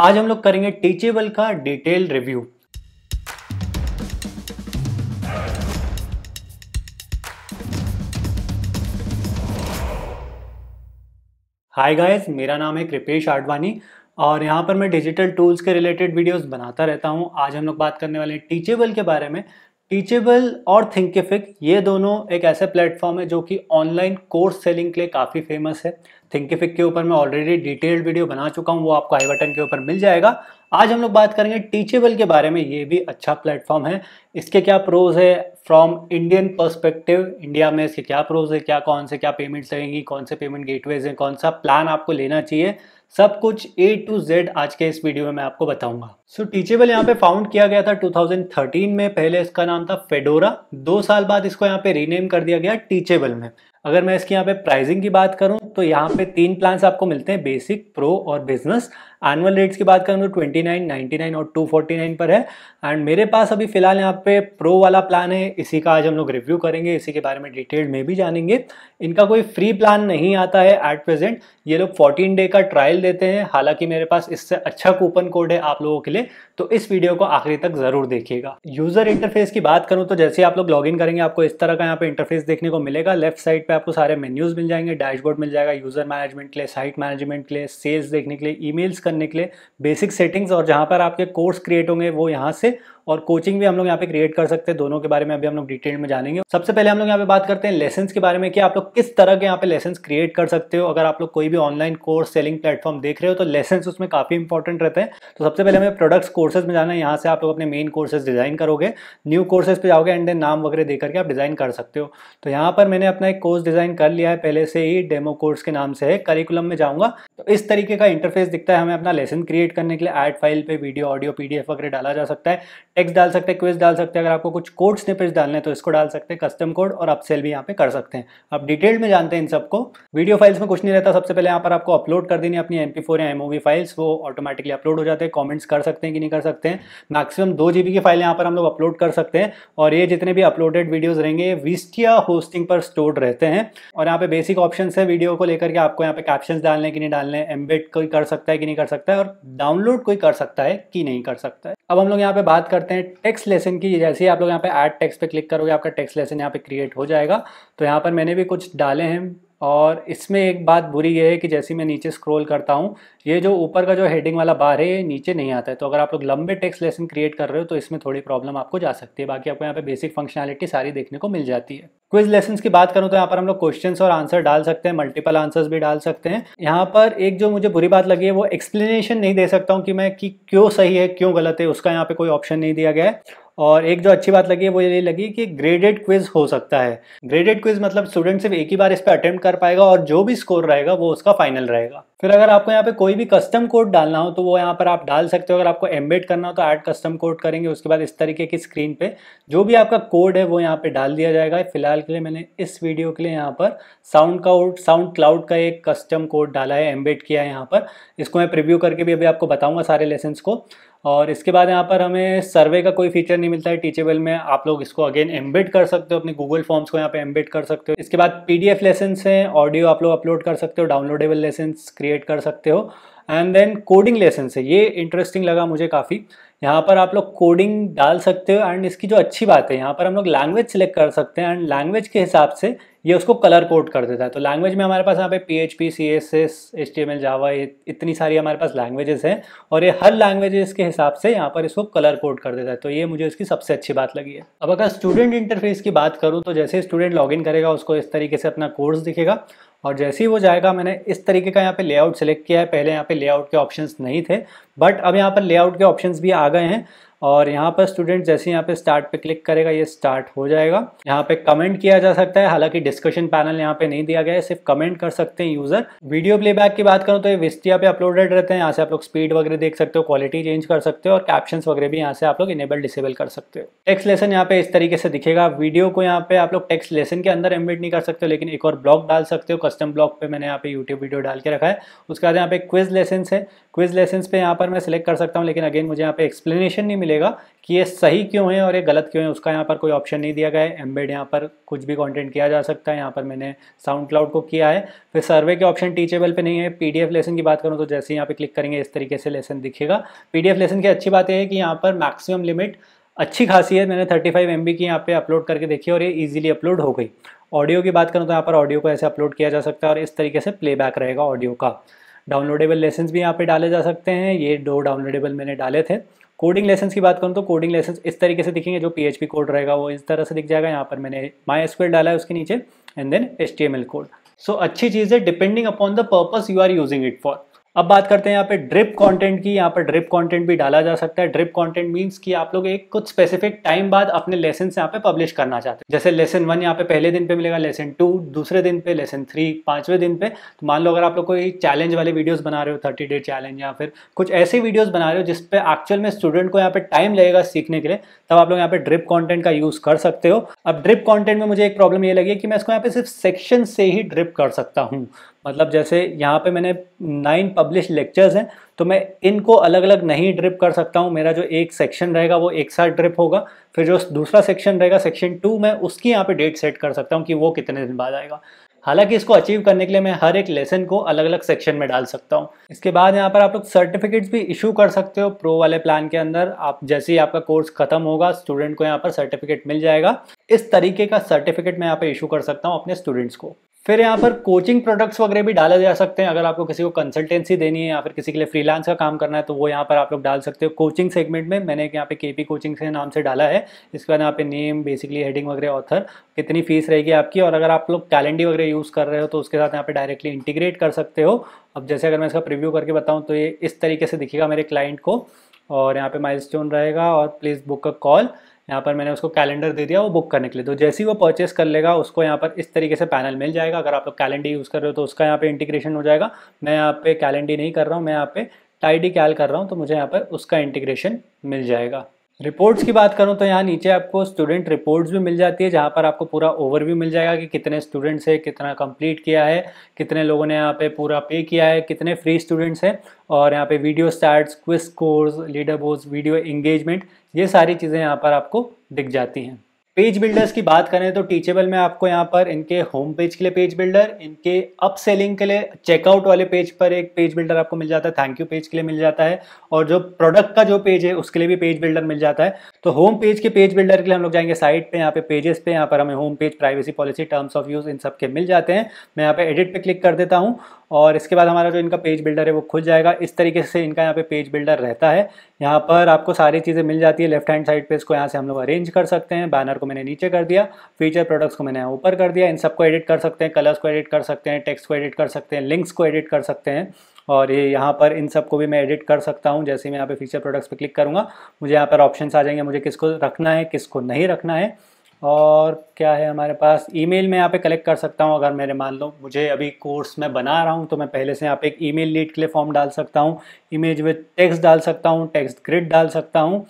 आज हम लोग करेंगे टीचेबल का डिटेल रिव्यू हाय गाइस मेरा नाम है कृपेश आडवाणी और यहाँ पर मैं डिजिटल टूल्स के रिलेटेड वीडियोस बनाता रहता हूँ आज हम लोग बात करने वाले हैं टीचेबल के बारे में टीचेबल और थिंकिफिक ये दोनों एक ऐसे प्लेटफॉर्म है जो कि ऑनलाइन कोर्स सेलिंग के लिए काफ़ी फेमस है थिंकिफिक के ऊपर मैं ऑलरेडी डिटेल्ड वीडियो बना चुका हूँ वो आपको आई बटन के ऊपर मिल जाएगा आज हम लोग बात करेंगे टीचेबल के बारे में ये भी अच्छा प्लेटफॉर्म है इसके क्या प्रोज है फ्रॉम इंडियन पर्सपेक्टिव इंडिया में इसके क्या प्रोज है क्या कौन से क्या पेमेंट्स लगेंगी कौन से पेमेंट गेटवेज हैं कौन सा प्लान आपको लेना चाहिए सब कुछ ए टू जेड आज के इस वीडियो में मैं आपको बताऊंगा सो टीचेबल यहाँ पे फाउंड किया गया था 2013 में पहले इसका नाम था फेडोरा दो साल बाद इसको यहाँ पे रीनेम कर दिया गया टीचेबल में अगर मैं इसकी यहाँ पे प्राइसिंग की बात करूँ तो यहाँ पे तीन प्लान्स आपको मिलते हैं बेसिक प्रो और बिजनेस एनुअल रेट्स की बात करें तो ट्वेंटी नाइन नाइन्टी नाइन और टू फोर्टी नाइन पर है एंड मेरे पास अभी फिलहाल यहाँ पे प्रो वाला प्लान है इसी का आज हम लोग रिव्यू करेंगे इसी के बारे में डिटेल में भी जानेंगे इनका कोई फ्री प्लान नहीं आता है एट प्रेजेंट ये लोग फोर्टीन डे का ट्रायल देते हैं हालांकि मेरे पास इससे अच्छा कूपन कोड है आप लोगों के लिए तो इस वीडियो को आखिरी तक ज़रूर देखिएगा यूज़र इंटरफेस की बात करूँ तो जैसे आप लोग लॉगिन करेंगे आपको इस तरह का यहाँ पे इंटरफेस देखने को मिलेगा लेफ्ट साइड पर आपको सारे मेन्यूज़ मिल जाएंगे डैशबोर्ड मिल जाएगा यूज़र मैनेजमेंट के लिए साइट मैनेजमेंट के लिए सेल्स देखने के लिए ई करने के लिए बेसिक सेटिंग्स और जहाँ पर आपके कोर्स क्रिएट होंगे वो यहाँ से और कोचिंग भी हम लोग यहाँ पे क्रिएट कर सकते हैं दोनों के बारे में अभी हम लोग डिटेल में जानेंगे सबसे पहले हम लोग यहाँ पे बात करते हैं लेसन के बारे में कि आप लोग किस तरह के यहाँ पे लेसन क्रिएट कर सकते हो अगर आप लोग कोई भी ऑनलाइन कोर्स सेलिंग प्लेटफॉर्म देख रहे हो तो लेसन उसमें काफी इंपॉर्टेंट रहते हैं तो सबसे पहले हमें प्रोडक्ट्स कोर्सेज में जाना है यहाँ से आप लोग अपने मेन कोर्सेज डिजाइन करोगे न्यू कोर्सेज पे जाओगे एंड देन नाम वगैरह देकर करके आप डिजाइन कर सकते हो तो यहाँ पर मैंने अपना एक कोर्स डिजाइन कर लिया है पहले से ही डेमो कोर्स के नाम से है करिकुलम में जाऊँगा तो इस तरीके का इंटरफेस दिखता है हमें अपना लेसन क्रिएट करने के लिए एड फाइल पे वीडियो ऑडियो पीडीएफ वगैरह डाला जा सकता है टेक्स्ट डाल सकते हैं क्विज डाल सकते हैं अगर आपको कुछ कोड्स ने पेज डालने तो इसको डाल सकते हैं कस्टम कोड और अपसेल भी यहाँ पे कर सकते हैं आप डिटेल में जानते हैं इन सबको वीडियो फाइल्स में कुछ नहीं रहता सबसे पहले यहाँ पर आपको अपलोड कर देनी अपनी एम या एम फाइल्स वो ऑटोमेटिकली अपलोड हो जाते हैं कॉमेंट्स कर सकते हैं कि नहीं कर सकते हैं मैक्सिमम दो की फाइल यहाँ पर हम लोग अपलोड कर सकते हैं और ये जितने भी अपलोडेड वीडियोज रहेंगे विस्टिया होस्टिंग पर स्टोर्ड रहते हैं और यहाँ पे बेसिक ऑप्शन है वीडियो को लेकर के आपको यहाँ पे कैप्शन डालने की नहीं डालने एम्बेड कोई कर सकता है कि नहीं कर सकता है और डाउनलोड कोई कर सकता है कि नहीं कर सकता है अब हम लोग यहाँ पे बात करते करते हैं टेक्स्ट लेसन की जैसे ही आप लोग यहाँ पे ऐड टेक्स्ट पे क्लिक करोगे आपका टेक्स्ट लेसन यहाँ पे क्रिएट हो जाएगा तो यहाँ पर मैंने भी कुछ डाले हैं और इसमें एक बात बुरी ये है कि जैसे मैं नीचे स्क्रॉल करता हूँ ये जो ऊपर का जो हेडिंग वाला बार है ये नीचे नहीं आता है तो अगर आप लोग लंबे टेक्स्ट लेसन क्रिएट कर रहे हो तो इसमें थोड़ी प्रॉब्लम आपको जा सकती है बाकी आपको यहाँ पे बेसिक फंक्शनैलिटी सारी देखने को मिल जाती है क्विज लेसन की बात करूँ तो यहाँ पर हम लोग क्वेश्चन और आंसर डाल सकते हैं मल्टीपल आंसर्स भी डाल सकते हैं यहाँ पर एक जो मुझे बुरी बात लगी है वो एक्सप्लेनेशन नहीं दे सकता हूँ कि मैं कि क्यों सही है क्यों गलत है उसका यहाँ पे कोई ऑप्शन नहीं दिया गया है और एक जो अच्छी बात लगी है वो ये लगी कि ग्रेडेड क्विज हो सकता है ग्रेडेड क्विज मतलब स्टूडेंट सिर्फ एक ही बार इस पर अटेम्प्ट कर पाएगा और जो भी स्कोर रहेगा वो उसका फाइनल रहेगा फिर अगर आपको यहाँ पे कोई भी कस्टम कोड डालना हो तो वो यहाँ पर आप डाल सकते हो अगर आपको एम्बेड करना हो तो ऐड कस्टम कोड करेंगे उसके बाद इस तरीके की स्क्रीन पे जो भी आपका कोड है वो यहाँ पे डाल दिया जाएगा फिलहाल के लिए मैंने इस वीडियो के लिए यहाँ पर साउंड का साउंड क्लाउड का एक कस्टम कोड डाला है एम्बेड किया है यहाँ पर इसको मैं प्रिव्यू करके भी अभी आपको बताऊँगा सारे लेसन को और इसके बाद यहाँ पर हमें सर्वे का कोई फीचर नहीं मिलता है टीचेबल में आप लोग इसको अगेन एम्बेड कर सकते हो अपने गूगल फॉर्म्स को यहाँ पे एम्बेड कर सकते हो इसके बाद पी डी एफ लेसन्स हैं ऑडियो आप लोग अपलोड कर सकते हो डाउनलोडेबल लेसन्स क्रिएट कर सकते हो एंड देन कोडिंग लेसन है ये इंटरेस्टिंग लगा मुझे काफ़ी यहाँ पर आप लोग कोडिंग डाल सकते हो एंड इसकी जो अच्छी बात है यहाँ पर हम लोग लैंग्वेज सेलेक्ट कर सकते हैं एंड लैंग्वेज के हिसाब से ये उसको कलर कोड कर देता है तो लैंग्वेज में हमारे पास यहाँ पे P H P C S S H T M L Java इतनी सारी हमारे पास लैंग्वेजेस हैं और ये हर लैंग्वेजेस के हिसाब से यहाँ पर इसको कलर कोड कर देता है तो ये मुझे इसकी सबसे अच्छी बात लगी है अब अगर स्टूडेंट इंटरफेस की बात करूँ तो जैसे स्टूडेंट इन करेगा उसको इस तरीके से अपना कोर्स दिखेगा और जैसे ही वो जाएगा मैंने इस तरीके का यहाँ पे लेआउट सेलेक्ट किया है पहले यहाँ पे लेआउट के ऑप्शंस नहीं थे बट अब यहाँ पर लेआउट के ऑप्शंस भी आ गए हैं और यहाँ पर स्टूडेंट जैसे यहाँ पे स्टार्ट पे क्लिक करेगा ये स्टार्ट हो जाएगा यहाँ पे कमेंट किया जा सकता है हालांकि डिस्कशन पैनल यहाँ पे नहीं दिया गया है सिर्फ कमेंट कर सकते हैं यूजर वीडियो प्लेबैक की बात करूँ तो ये विस्टिया पे अपलोडेड रहते हैं यहाँ से आप लोग स्पीड वगैरह देख सकते हो क्वालिटी चेंज कर सकते हो और कैप्शन वगैरह भी यहाँ से आप लोग इनेबल डिसेबल कर सकते हो टेक्स्ट लेसन यहाँ पे इस तरीके से दिखेगा वीडियो को यहाँ पे आप लोग टेक्स्ट लेसन के अंदर एम्बिट नहीं कर सकते हो लेकिन एक और ब्लॉग डाल सकते हो कस्टम ब्लॉग पे मैंने यहाँ पे यूट्यूब वीडियो डाल के रखा है उसके बाद यहाँ पे क्विज लेसन है क्विज लेसन पे यहाँ पर मैं सिलेक्ट कर सकता हूँ लेकिन अगेन मुझे यहाँ पे एक्सप्लेनेशन नहीं मिलेगा कि ये सही क्यों है और ये गलत क्यों है उसका यहाँ पर कोई ऑप्शन नहीं दिया गया है एम्बेड यहाँ पर कुछ भी कंटेंट किया जा सकता है यहाँ पर मैंने साउंड क्लाउड को किया है फिर सर्वे के ऑप्शन टीचेबल पे नहीं है पीडीएफ लेसन की बात करूँ तो जैसे यहाँ पे क्लिक करेंगे इस तरीके से लेसन दिखेगा पीडीएफ लेसन की अच्छी बात यह है कि यहाँ पर मैक्सिमम लिमिट अच्छी खासी है मैंने थर्टी फाइव की यहाँ पर अपलोड करके देखी और ये ईजिली अपलोड हो गई ऑडियो की बात करूँ तो यहाँ पर ऑडियो को ऐसे अपलोड किया जा सकता है और इस तरीके से प्लेबैक रहेगा ऑडियो का डाउनलोडेबल लेसन भी यहाँ पे डाले जा सकते हैं ये दो डाउनलोडेबल मैंने डाले थे कोडिंग लाइसेंस की बात करूँ तो कोडिंग लाइसेंस इस तरीके से दिखेंगे जो पी कोड रहेगा वो इस तरह से दिख जाएगा यहाँ पर मैंने माई डाला है उसके नीचे and then H code so अच्छी चीज़ है depending upon the purpose you are using it for अब बात करते हैं यहाँ पे ड्रिप कंटेंट की यहाँ पर ड्रिप कंटेंट भी डाला जा सकता है ड्रिप कंटेंट मींस कि आप लोग एक कुछ स्पेसिफिक टाइम बाद अपने लेसन यहाँ पे पब्लिश करना चाहते हैं जैसे लेसन वन यहाँ पे पहले दिन पे मिलेगा लेसन टू दूसरे दिन पे लेसन थ्री पांचवें दिन पे तो मान लो अगर आप लोग कोई चैलेंज वाले वीडियोज बना रहे हो थर्टी डे चैलेंज या फिर कुछ ऐसे वीडियोज बना रहे हो जिसपे एक्चुअल में स्टूडेंट को यहाँ पे टाइम लगेगा सीखने के लिए तब आप लोग यहाँ पे ड्रिप कॉन्टेंट का यूज कर सकते हो अब ड्रिप कॉन्टेंट में मुझे एक प्रॉब्लम ये लगी कि मैं इसको यहाँ पे सिर्फ सेक्शन से ही ड्रिप कर सकता हूँ मतलब जैसे यहाँ पे मैंने नाइन पब्लिश लेक्चर्स हैं तो मैं इनको अलग अलग नहीं ड्रिप कर सकता हूँ मेरा जो एक सेक्शन रहेगा वो एक साथ ड्रिप होगा फिर जो दूसरा सेक्शन रहेगा सेक्शन टू मैं उसकी यहाँ पे डेट सेट कर सकता हूँ कि वो कितने दिन बाद आएगा हालांकि इसको अचीव करने के लिए मैं हर एक लेसन को अलग अलग सेक्शन में डाल सकता हूँ इसके बाद यहाँ पर आप लोग सर्टिफिकेट्स भी इशू कर सकते हो प्रो वाले प्लान के अंदर आप जैसे ही आपका कोर्स खत्म होगा स्टूडेंट को यहाँ पर सर्टिफिकेट मिल जाएगा इस तरीके का सर्टिफिकेट मैं यहाँ पर इशू कर सकता हूँ अपने स्टूडेंट्स को फिर यहाँ पर कोचिंग प्रोडक्ट्स वगैरह भी डाले जा सकते हैं अगर आपको किसी को कंसल्टेंसी देनी है या फिर किसी के लिए फ्रीलांस का काम करना है तो वो यहाँ पर आप लोग डाल सकते हो कोचिंग सेगमेंट में मैंने यहाँ पे पी कोचिंग से नाम से डाला है इसके बाद यहाँ पे नेम बेसिकली हेडिंग वगैरह ऑथर कितनी फीस रहेगी आपकी और अगर आप लोग कैलेंडी वगैरह यूज़ कर रहे हो तो उसके साथ यहाँ पे डायरेक्टली इंटीग्रेट कर सकते हो अब जैसे अगर मैं इसका प्रिव्यू करके बताऊँ तो ये इस तरीके से दिखेगा मेरे क्लाइंट को और यहाँ पे माइल रहेगा और प्लीज़ बुक अ कॉल यहाँ पर मैंने उसको कैलेंडर दे दिया वो बुक करने के लिए तो जैसे ही वो परचेस कर लेगा उसको यहाँ पर इस तरीके से पैनल मिल जाएगा अगर आप लोग कैलेंडी यूज़ कर रहे हो तो उसका यहाँ पे इंटीग्रेशन हो जाएगा मैं यहाँ पे कैलेंडी नहीं कर रहा हूँ मैं यहाँ पे टाइडी कैल कर रहा हूँ तो मुझे यहाँ पर उसका इंटीग्रेशन मिल जाएगा रिपोर्ट्स की बात करूं तो यहाँ नीचे आपको स्टूडेंट रिपोर्ट्स भी मिल जाती है जहाँ पर आपको पूरा ओवरव्यू मिल जाएगा कि कितने स्टूडेंट्स हैं कितना कंप्लीट किया है कितने लोगों ने यहाँ पे पूरा पे किया है कितने फ्री स्टूडेंट्स हैं और यहाँ पे video start quiz scores leaderboard video engagement ये सारी चीज़ें यहाँ पर आपको दिख जाती हैं पेज बिल्डर्स की बात करें तो टीचेबल में आपको यहाँ पर इनके होम पेज के लिए पेज बिल्डर इनके अप सेलिंग के लिए चेकआउट वाले पेज पर एक पेज बिल्डर आपको मिल जाता है थैंक यू पेज के लिए मिल जाता है और जो प्रोडक्ट का जो पेज है उसके लिए भी पेज बिल्डर मिल जाता है तो होम पेज के पेज बिल्डर के लिए हम लोग जाएंगे साइट पे यहाँ पे पेजेस पे यहाँ पर हमें home page privacy policy terms of use इन सब के मिल जाते हैं मैं यहाँ पे एडिट पे क्लिक कर देता हूँ और इसके बाद हमारा जो इनका पेज बिल्डर है वो खुल जाएगा इस तरीके से इनका यहाँ पे पेज बिल्डर रहता है यहाँ पर आपको सारी चीज़ें मिल जाती है लेफ्ट हैंड साइड पे इसको यहाँ से हम लोग अरेंज कर सकते हैं बैनर को मैंने नीचे कर दिया फीचर प्रोडक्ट्स को मैंने ऊपर कर दिया इन सबको एडिट कर सकते हैं कलर्स को एडिट कर सकते हैं टेक्स्ट को एडिट कर सकते हैं लिंक्स को एडिट कर सकते हैं और ये यहाँ पर इन सब को भी मैं एडिट कर सकता हूँ जैसे मैं यहाँ पे फीचर प्रोडक्ट्स पर क्लिक करूँगा मुझे यहाँ पर ऑप्शन आ जाएंगे मुझे किसको रखना है किसको नहीं रखना है और क्या है हमारे पास ईमेल मैं यहाँ पे कलेक्ट कर सकता हूँ अगर मेरे मान लो मुझे अभी कोर्स मैं बना रहा हूँ तो मैं पहले से यहाँ पे एक ईमेल लीड के लिए फॉर्म डाल सकता हूँ इमेज में टेक्स्ट डाल सकता हूँ टेक्स्ट ग्रिड डाल सकता हूँ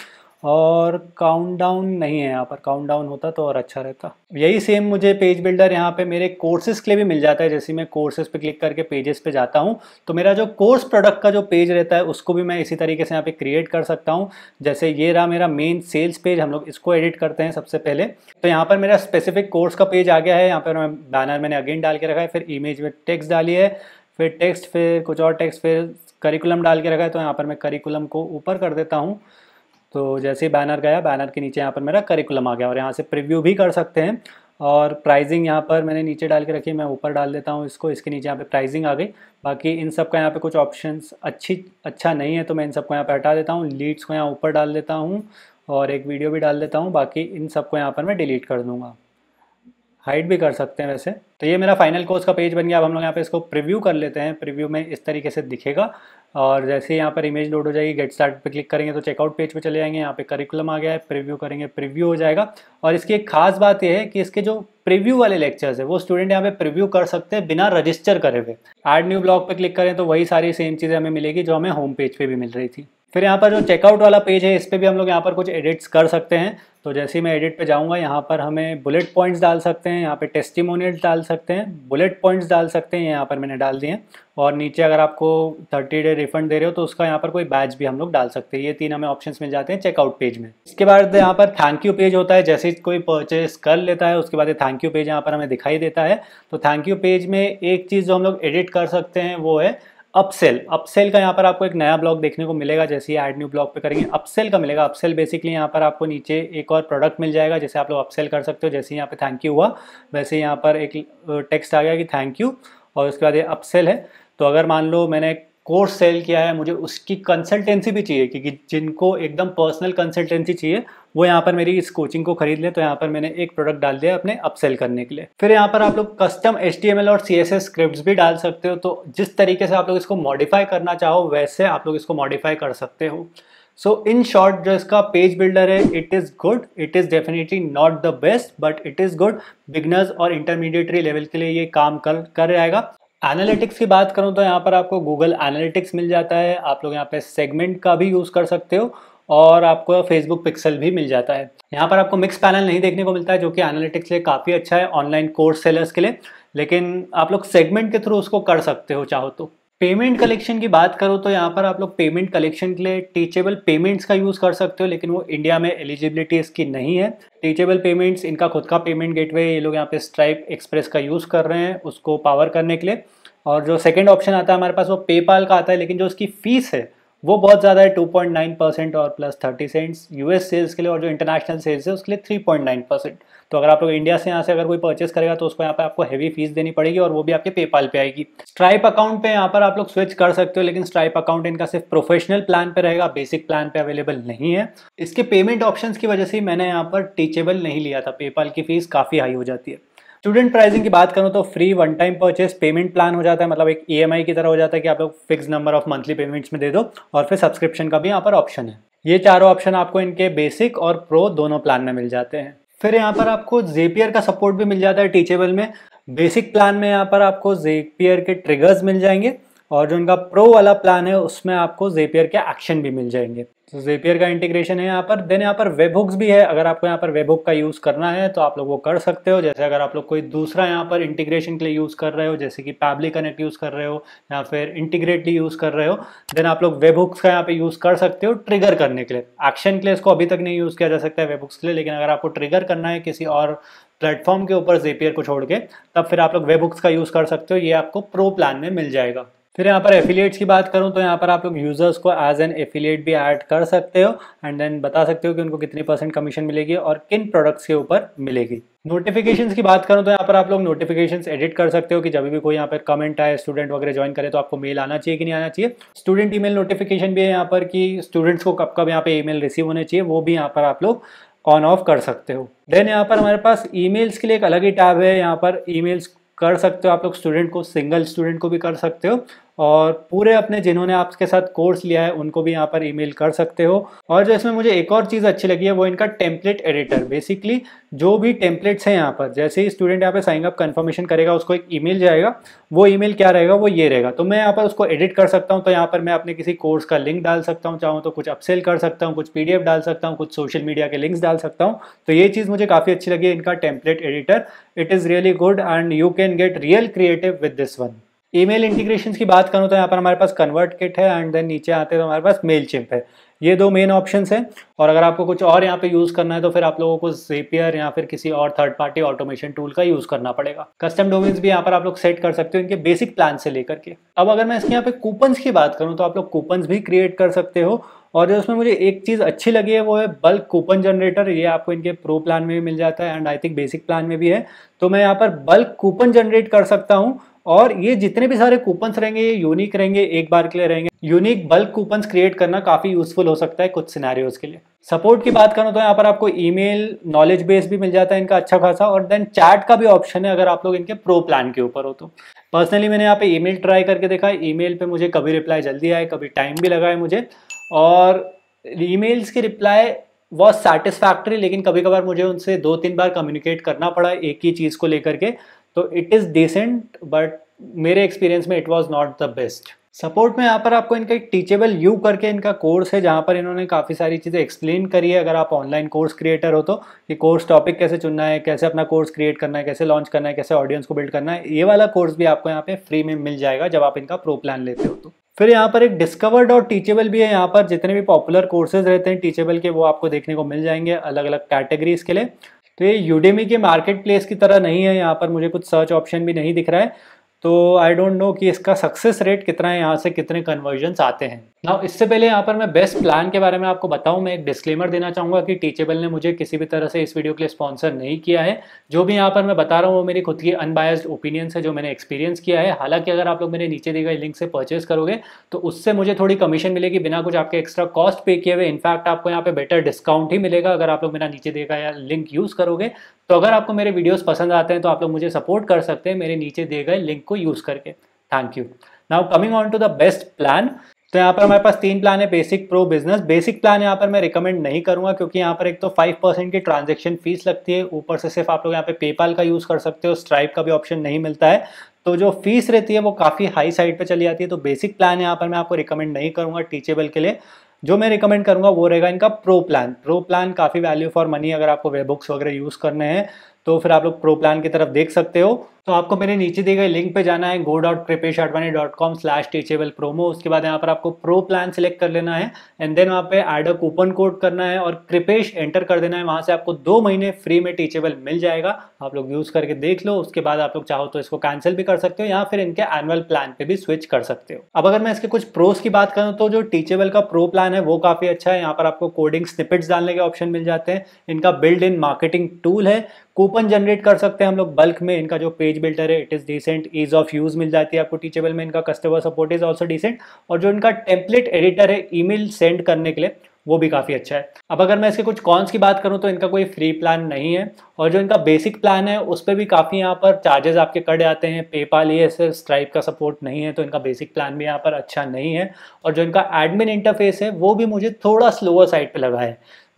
और काउंट डाउन नहीं है यहाँ पर काउंट डाउन होता तो और अच्छा रहता यही सेम मुझे पेज बिल्डर यहाँ पे मेरे कोर्सेज के लिए भी मिल जाता है जैसे मैं कोर्सेज पे क्लिक करके पेजेस पे जाता हूँ तो मेरा जो कोर्स प्रोडक्ट का जो पेज रहता है उसको भी मैं इसी तरीके से यहाँ पे क्रिएट कर सकता हूँ जैसे ये रहा मेरा मेन सेल्स पेज हम लोग इसको एडिट करते हैं सबसे पहले तो यहाँ पर मेरा स्पेसिफिक कोर्स का पेज आ गया है यहाँ पर मैं बैनर मैंने अगेन डाल के रखा है फिर इमेज में टेक्स्ट डाली है फिर टेक्स्ट फिर कुछ और टेक्स्ट फिर करिकुलम डाल के रखा है तो यहाँ पर मैं करिकुलम को ऊपर कर देता हूँ तो जैसे ही बैनर गया बैनर के नीचे यहाँ पर मेरा करिकुलम आ गया और यहाँ से प्रिव्यू भी कर सकते हैं और प्राइजिंग यहाँ पर मैंने नीचे डाल के रखी मैं ऊपर डाल देता हूँ इसको इसके नीचे यहाँ पे प्राइजिंग आ गई बाकी इन सब का यहाँ पे कुछ ऑप्शंस अच्छी अच्छा नहीं है तो मैं इन सबको यहाँ पर हटा देता हूँ लीड्स को यहाँ ऊपर डाल देता हूँ और एक वीडियो भी डाल देता हूँ बाकी इन सबको यहाँ पर मैं डिलीट कर दूँगा हाइड भी कर सकते हैं वैसे तो ये मेरा फाइनल कोर्स का पेज बन गया अब हम लोग यहाँ पे इसको प्रीव्यू कर लेते हैं प्रीव्यू में इस तरीके से दिखेगा और जैसे यहाँ पर इमेज लोड हो जाएगी गेट स्टार्ट पे क्लिक करेंगे तो चेकआउट पेज पे चले जाएंगे यहाँ पे करिकुलम आ गया है प्रीव्यू करेंगे प्रीव्यू हो जाएगा और इसकी एक खास बात यह है कि इसके जो प्रीव्यू वाले लेक्चर्स है वो स्टूडेंट यहाँ पे प्रीव्यू कर सकते हैं बिना रजिस्टर करे हुए एड न्यू ब्लॉग पे क्लिक करें तो वही सारी सेम चीज़ें हमें मिलेगी जो हमें होम पेज पर भी मिल रही थी फिर यहाँ पर जो चेकआउट वाला पेज है इस पर भी हम लोग यहाँ पर कुछ एडिट्स कर सकते हैं तो जैसे ही मैं एडिट पे जाऊँगा यहाँ पर हमें बुलेट पॉइंट्स डाल सकते हैं यहाँ पे टेस्टिमोनियल डाल सकते हैं बुलेट पॉइंट्स डाल सकते हैं यहाँ पर मैंने डाल दिए और नीचे अगर आपको थर्टी डे रिफंड दे रहे हो तो उसका यहाँ पर कोई बैच भी हम लोग डाल सकते हैं ये तीन हमें ऑप्शन मिल जाते हैं चेकआउट पेज में इसके बाद यहाँ पर थैंक यू पेज होता है जैसे कोई परचेस कर लेता है उसके बाद ये थैंक यू पेज यहाँ पर हमें दिखाई देता है तो थैंक यू पेज में एक चीज़ जो हम लोग एडिट कर सकते हैं वो है अपसेल अपसेल का यहाँ पर आपको एक नया ब्लॉग देखने को मिलेगा जैसे ऐड न्यू ब्लॉग पे करेंगे अपसेल का मिलेगा अपसेल बेसिकली यहाँ पर आपको नीचे एक और प्रोडक्ट मिल जाएगा जैसे आप लोग अपसेल कर सकते हो जैसे यहाँ पे थैंक यू हुआ वैसे यहाँ पर एक टेक्स्ट आ गया कि थैंक यू और उसके बाद ये अपसेल है तो अगर मान लो मैंने कोर्स सेल किया है मुझे उसकी कंसल्टेंसी भी चाहिए क्योंकि जिनको एकदम पर्सनल कंसल्टेंसी चाहिए वो यहाँ पर मेरी इस कोचिंग को खरीद लें तो यहाँ पर मैंने एक प्रोडक्ट डाल दिया अपने अपसेल करने के लिए फिर यहाँ पर आप लोग कस्टम एच और सी स्क्रिप्ट भी डाल सकते हो तो जिस तरीके से आप लोग इसको मॉडिफाई करना चाहो वैसे आप लोग इसको मॉडिफाई कर सकते हो सो इन शॉर्ट जो इसका पेज बिल्डर है it is good it is definitely not the best but it is good beginners और इंटरमीडिएटरी लेवल के लिए ये काम कर कर जाएगा एनालिटिक्स की बात करूं तो यहाँ पर आपको गूगल एनालिटिक्स मिल जाता है आप लोग यहाँ पे सेगमेंट का भी यूज़ कर सकते हो और आपको फेसबुक पिक्सल भी मिल जाता है यहाँ पर आपको मिक्स पैनल नहीं देखने को मिलता है जो कि एनालिटिक्स लिए काफ़ी अच्छा है ऑनलाइन कोर्स सेलर्स के लिए लेकिन आप लोग सेगमेंट के थ्रू उसको कर सकते हो चाहो तो पेमेंट कलेक्शन की बात करो तो यहाँ पर आप लोग पेमेंट कलेक्शन के लिए टीचेबल पेमेंट्स का यूज़ कर सकते हो लेकिन वो इंडिया में एलिजिबिलिटी इसकी नहीं है टीचेबल पेमेंट्स इनका खुद का पेमेंट गेटवे ये लोग यहाँ पे स्ट्राइप एक्सप्रेस का यूज़ कर रहे हैं उसको पावर करने के लिए और जो सेकेंड ऑप्शन आता है हमारे पास वो पेपाल का आता है लेकिन जो उसकी फीस है वो बहुत ज़्यादा है 2.9 परसेंट और प्लस 30 सेंट्स यूएस सेल्स के लिए और जो इंटरनेशनल सेल्स है उसके लिए 3.9 परसेंट तो अगर आप लोग इंडिया से यहाँ से अगर कोई परचेस करेगा तो उसको यहाँ पे आपको हैवी फीस देनी पड़ेगी और वो भी आपके पेपाल पे आएगी स्ट्राइप अकाउंट पे यहाँ पर आप लोग स्विच कर सकते हो लेकिन स्ट्राइप अकाउंट इनका सिर्फ प्रोफेशनल प्लान पे रहेगा बेसिक प्लान पे अवेलेबल नहीं है इसके पेमेंट ऑप्शन की वजह से मैंने यहाँ पर टीचेबल नहीं लिया था पेपाल की फीस काफ़ी हाई हो जाती है स्टूडेंट प्राइसिंग की बात करूँ तो free one time purchase payment plan हो जाता है मतलब एक ई e की तरह हो जाता है कि आप लोग fix number of monthly payments में दे दो और फिर सब्सक्रिप्शन का भी यहाँ पर ऑप्शन है ये चारों ऑप्शन आपको इनके बेसिक और प्रो दोनों प्लान में मिल जाते हैं फिर यहाँ पर आपको जेपियर का सपोर्ट भी मिल जाता है टीचेबल में बेसिक प्लान में यहाँ पर आपको जेपियर के ट्रिगर्स मिल जाएंगे और जो इनका प्रो वाला प्लान है उसमें आपको जेपियर के एक्शन भी मिल जाएंगे तो जेपियर का इंटीग्रेशन है यहाँ पर देन यहाँ पर वेब हुक्स भी है अगर आपको यहाँ पर वेब हुक का यूज़ करना है तो आप लोग वो कर सकते हो जैसे अगर आप लोग कोई दूसरा यहाँ पर इंटीग्रेशन के लिए यूज़ कर रहे हो जैसे कि पैबली कनेक्ट यूज़ कर रहे हो या फिर इंटीग्रेटली यूज़ कर रहे हो देन आप लोग वेब हुक्स का यहाँ पर यूज़ कर सकते हो ट्रिगर करने के लिए एक्शन के लिए इसको अभी तक नहीं यूज़ किया जा सकता है वेब हुक्स के लिए लेकिन अगर आपको ट्रिगर करना है किसी और प्लेटफॉर्म के ऊपर जेपियर को छोड़ के तब फिर आप लोग वेब हुक्स का यूज़ कर सकते हो ये आपको प्रो प्लान में मिल जाएगा फिर यहाँ पर एफिलिएट्स की बात करूँ तो यहाँ पर आप लोग यूज़र्स को एज एन एफिलिएट भी ऐड कर सकते हो एंड देन बता सकते हो कि उनको कितनी परसेंट कमीशन मिलेगी और किन प्रोडक्ट्स के ऊपर मिलेगी नोटिफिकेशंस की बात करूँ तो यहाँ पर आप लोग नोटिफिकेशंस एडिट कर सकते हो कि जब भी कोई यहाँ पर कमेंट आए स्टूडेंट वगैरह ज्वाइन करे तो आपको मेल आना चाहिए कि नहीं आना चाहिए स्टूडेंट ईमेल नोटिफिकेशन भी है यहाँ पर कि स्टूडेंट्स को कब कब यहाँ पे ईमेल रिसीव होने चाहिए वो भी यहाँ पर आप लोग ऑन ऑफ कर सकते हो देन यहाँ पर हमारे पास ईमेल्स के लिए एक अलग ही टैब है यहाँ पर ईमेल्स कर सकते हो आप लोग स्टूडेंट को सिंगल स्टूडेंट को भी कर सकते हो और पूरे अपने जिन्होंने आपके साथ कोर्स लिया है उनको भी यहाँ पर ईमेल कर सकते हो और जो इसमें मुझे एक और चीज़ अच्छी लगी है वो इनका टेम्पलेट एडिटर बेसिकली जो भी टेम्पलेट्स हैं यहाँ पर जैसे ही स्टूडेंट यहाँ पर साइन अप कन्फर्मेशन करेगा उसको एक ई जाएगा वो ई क्या रहेगा वो ये रहेगा तो मैं यहाँ पर उसको एडिट कर सकता हूँ तो यहाँ पर मैं अपने किसी कोर्स का लिंक डाल सकता हूँ चाहूँ तो कुछ अपसेल कर सकता हूँ कुछ पी डाल सकता हूँ कुछ सोशल मीडिया के लिंक्स डाल सकता हूँ तो ये चीज़ मुझे काफ़ी अच्छी लगी इनका template editor it is really good and you can get real creative with this one email integration की बात करूँ तो यहाँ पर हमारे पास कन्वर्ट किट है एंड देन नीचे आते हैं तो हमारे पास मेल चिप है ये दो मेन ऑप्शन हैं और अगर आपको कुछ और यहाँ पे यूज़ करना है तो फिर आप लोगों को जेपियर या फिर किसी और थर्ड पार्टी ऑटोमेशन टूल का यूज़ करना पड़ेगा कस्टम डोमेन्स भी यहाँ पर आप लोग सेट कर सकते हो इनके बेसिक प्लान से लेकर के अब अगर मैं इसके यहाँ पे कूपन्स की बात करूँ तो आप लोग कूपन्स भी क्रिएट कर सकते हो और जो उसमें मुझे एक चीज़ अच्छी लगी है वो है बल्क कूपन जनरेटर ये आपको इनके प्रो प्लान में भी मिल जाता है and I think basic plan में भी है तो मैं यहाँ पर बल्क कूपन जनरेट कर सकता हूँ और ये जितने भी सारे कूपन्स रहेंगे ये यूनिक रहेंगे एक बार के लिए रहेंगे यूनिक बल्क कूपन्स क्रिएट करना काफ़ी यूजफुल हो सकता है कुछ सिनारियोज के लिए सपोर्ट की बात करूँ तो यहाँ पर आपको ईमेल नॉलेज बेस भी मिल जाता है इनका अच्छा खासा और देन चैट का भी ऑप्शन है अगर आप लोग इनके प्रो प्लान के ऊपर हो तो पर्सनली मैंने यहाँ पे ईमेल ट्राई करके देखा ईमेल पे मुझे कभी रिप्लाई जल्दी आए कभी टाइम भी लगा है मुझे और ईमेल्स की रिप्लाई वॉज सेटिस्फैक्ट्री लेकिन कभी कभार मुझे उनसे दो तीन बार कम्युनिकेट करना पड़ा एक ही चीज़ को लेकर के तो इट इज़ डिसेंट बट मेरे एक्सपीरियंस में it was not the best support में यहाँ पर आपको इनका एक टीचेबल यू करके इनका कोर्स है जहाँ पर इन्होंने काफ़ी सारी चीज़ें एक्सप्लेन करी है अगर आप ऑनलाइन कोर्स क्रिएटर हो तो कि कोर्स टॉपिक कैसे चुनना है कैसे अपना कोर्स क्रिएट करना है कैसे लॉन्च करना है कैसे ऑडियंस को बिल्ड करना है ये वाला कोर्स भी आपको यहाँ पे फ्री में मिल जाएगा जब आप इनका प्रो प्लान लेते हो तो फिर यहाँ पर एक डिस्कवर्ड और टीचेबल भी है यहाँ पर जितने भी पॉपुलर कोर्सेज रहते हैं टीचेबल के वो आपको देखने को मिल जाएंगे अलग अलग कैटेगरीज के लिए तो ये यूडेमी के मार्केट प्लेस की तरह नहीं है यहाँ पर मुझे कुछ सर्च ऑप्शन भी नहीं दिख रहा है तो आई डोंट नो कि इसका सक्सेस रेट कितना है यहाँ से कितने कन्वर्जन्स आते हैं ना इससे पहले यहाँ पर मैं बेस्ट प्लान के बारे में आपको बताऊँ मैं एक डिस्क्लेमर देना चाहूँगा कि टीचेबल ने मुझे किसी भी तरह से इस वीडियो के लिए स्पॉन्सर नहीं किया है जो भी यहाँ पर मैं बता रहा हूँ वो मेरी खुद की अनबायस्ड ओपिनियंस है जो मैंने एक्सपीरियंस किया है हालांकि अगर आप लोग मेरे नीचे दिए गए लिंक से परचेस करोगे तो उससे मुझे थोड़ी कमीशन मिलेगी बिना कुछ आपके एक्स्ट्रा कॉस्ट पे किए हुए इनफैक्ट आपको यहाँ पे बेटर डिस्काउंट ही मिलेगा अगर आप लोग मेरा नीचे दिए गए लिंक यूज़ करोगे तो अगर आपको मेरे वीडियोस पसंद आते हैं तो आप लोग मुझे सपोर्ट कर सकते हैं मेरे नीचे दिए गए लिंक को यूज़ करके thank you now coming on to the best plan तो यहाँ पर हमारे पास तीन प्लान है basic pro business basic plan यहाँ पर मैं रिकमेंड नहीं करूँगा क्योंकि यहाँ पर एक तो फाइव परसेंट की ट्रांजेक्शन फीस लगती है ऊपर से सिर्फ आप लोग यहाँ पे पेपाल का यूज़ कर सकते हो स्ट्राइप का भी ऑप्शन नहीं मिलता है तो जो फीस रहती है वो काफ़ी हाई साइड पे चली जाती है तो बेसिक प्लान यहाँ पर मैं आपको रिकमेंड नहीं करूँगा टीचेबल के लिए जो मैं रिकमेंड करूंगा वो रहेगा इनका प्रो प्लान प्रो प्लान काफ़ी वैल्यू फॉर मनी अगर आपको वेबुक्स वगैरह यूज़ करने हैं तो फिर आप लोग प्रो प्लान की तरफ देख सकते हो तो आपको मेरे नीचे दिए गए लिंक पे जाना है go dot Kripesh Advani dot com slash teachable promo उसके बाद यहाँ पर आपको प्रो प्लान सेलेक्ट कर लेना है एंड देन वहाँ पे एड अ कूपन कोड करना है और कृपेश एंटर कर देना है वहाँ से आपको दो महीने फ्री में टीचेबल मिल जाएगा आप लोग यूज़ करके देख लो उसके बाद आप लोग चाहो तो इसको कैंसिल भी कर सकते हो या फिर इनके एनुअल प्लान पे भी स्विच कर सकते हो अब अगर मैं इसके कुछ प्रोस की बात करूँ तो जो टीचेबल का प्रो प्लान है वो काफ़ी अच्छा है यहाँ पर आपको कोडिंग स्निपिट्स डालने के ऑप्शन मिल जाते हैं इनका बिल्ड इन मार्केटिंग टूल है कूपन जनरेट कर सकते हैं हम लोग बल्क में इनका जो पेज पेज बिल्टर है it is decent ease of use मिल जाती है आपको टीचेबल में इनका customer support is also decent और जो इनका टेम्पलेट एडिटर है ईमेल सेंड करने के लिए वो भी काफ़ी अच्छा है अब अगर मैं इसके कुछ कॉन्स की बात करूं तो इनका कोई फ्री प्लान नहीं है और जो इनका बेसिक प्लान है उस पर भी काफ़ी यहाँ पर चार्जेस आपके कट जाते हैं पेपाल ये सिर्फ स्ट्राइप का सपोर्ट नहीं है तो इनका बेसिक प्लान भी यहाँ पर अच्छा नहीं है और जो इनका एडमिन इंटरफेस है वो भी मुझे थोड़ा स्लोअर साइड पर लगा है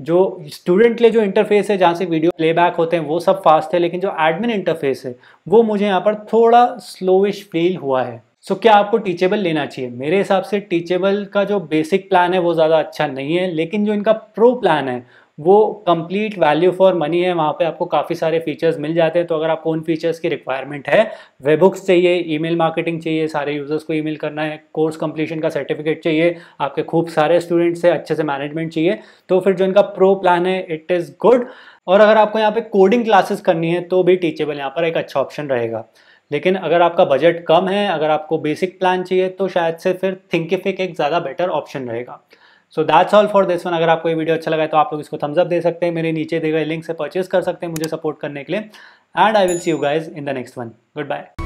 जो स्टूडेंट लिए जो इंटरफेस है जहाँ से वीडियो प्लेबैक होते हैं वो सब फास्ट है लेकिन जो एडमिन इंटरफेस है वो मुझे यहाँ पर थोड़ा स्लोविश फील हुआ है सो so, क्या आपको टीचेबल लेना चाहिए मेरे हिसाब से टीचेबल का जो बेसिक प्लान है वो ज़्यादा अच्छा नहीं है लेकिन जो इनका प्रो प्लान है वो कंप्लीट वैल्यू फॉर मनी है वहाँ पे आपको काफ़ी सारे फीचर्स मिल जाते हैं तो अगर आपको उन फीचर्स की रिक्वायरमेंट है वेबुक्स चाहिए ईमेल मार्केटिंग चाहिए सारे यूज़र्स को ईमेल करना है कोर्स कंप्लीशन का सर्टिफिकेट चाहिए आपके खूब सारे स्टूडेंट्स है अच्छे से मैनेजमेंट चाहिए तो फिर जो इनका प्रो प्लान है इट इज़ गुड और अगर आपको यहाँ पे कोडिंग क्लासेस करनी है तो भी टीचेबल यहाँ पर एक अच्छा ऑप्शन रहेगा लेकिन अगर आपका बजट कम है अगर आपको बेसिक प्लान चाहिए तो शायद से फिर थिंकिफिक एक ज़्यादा बेटर ऑप्शन रहेगा so that's all for this one अगर आपको ये वीडियो अच्छा लगा तो आप लोग इसको थम्सअप दे सकते हैं मेरे नीचे दिए गए लिंक से परचेज कर सकते हैं मुझे सपोर्ट करने के लिए and I will see you guys in the next one good bye